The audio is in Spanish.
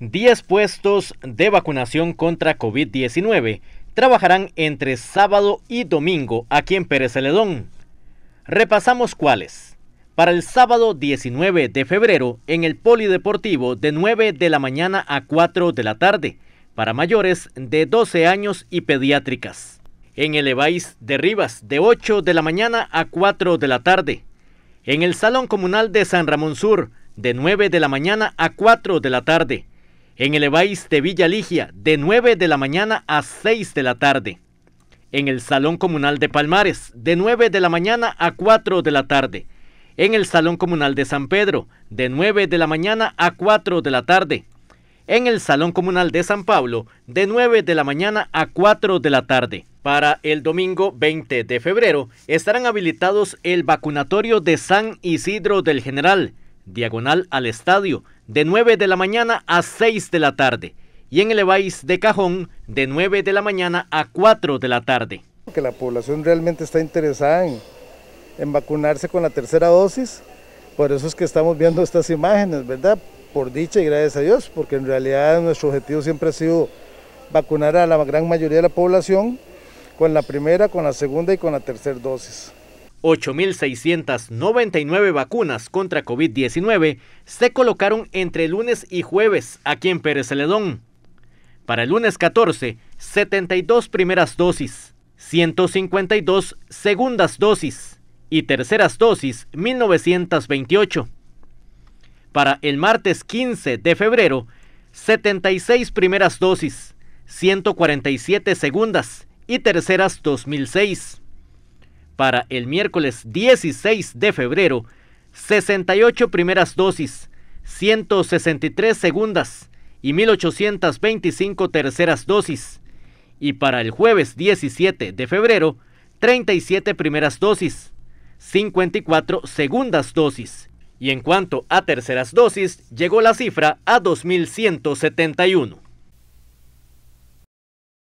10 puestos de vacunación contra COVID-19 trabajarán entre sábado y domingo aquí en Pérez Celedón. Repasamos cuáles. Para el sábado 19 de febrero en el Polideportivo de 9 de la mañana a 4 de la tarde, para mayores de 12 años y pediátricas. En el Evais de Rivas de 8 de la mañana a 4 de la tarde. En el Salón Comunal de San Ramón Sur de 9 de la mañana a 4 de la tarde en el Evais de Villa Ligia de 9 de la mañana a 6 de la tarde, en el Salón Comunal de Palmares de 9 de la mañana a 4 de la tarde, en el Salón Comunal de San Pedro de 9 de la mañana a 4 de la tarde, en el Salón Comunal de San Pablo de 9 de la mañana a 4 de la tarde. Para el domingo 20 de febrero estarán habilitados el vacunatorio de San Isidro del General, diagonal al estadio, de 9 de la mañana a 6 de la tarde, y en el Evais de Cajón, de 9 de la mañana a 4 de la tarde. Que la población realmente está interesada en vacunarse con la tercera dosis, por eso es que estamos viendo estas imágenes, ¿verdad? Por dicha y gracias a Dios, porque en realidad nuestro objetivo siempre ha sido vacunar a la gran mayoría de la población con la primera, con la segunda y con la tercera dosis. 8.699 vacunas contra COVID-19 se colocaron entre lunes y jueves aquí en Pérez Celedón. Para el lunes 14, 72 primeras dosis, 152 segundas dosis y terceras dosis 1928. Para el martes 15 de febrero, 76 primeras dosis, 147 segundas y terceras 2006 para el miércoles 16 de febrero, 68 primeras dosis, 163 segundas y 1825 terceras dosis. Y para el jueves 17 de febrero, 37 primeras dosis, 54 segundas dosis. Y en cuanto a terceras dosis, llegó la cifra a 2171.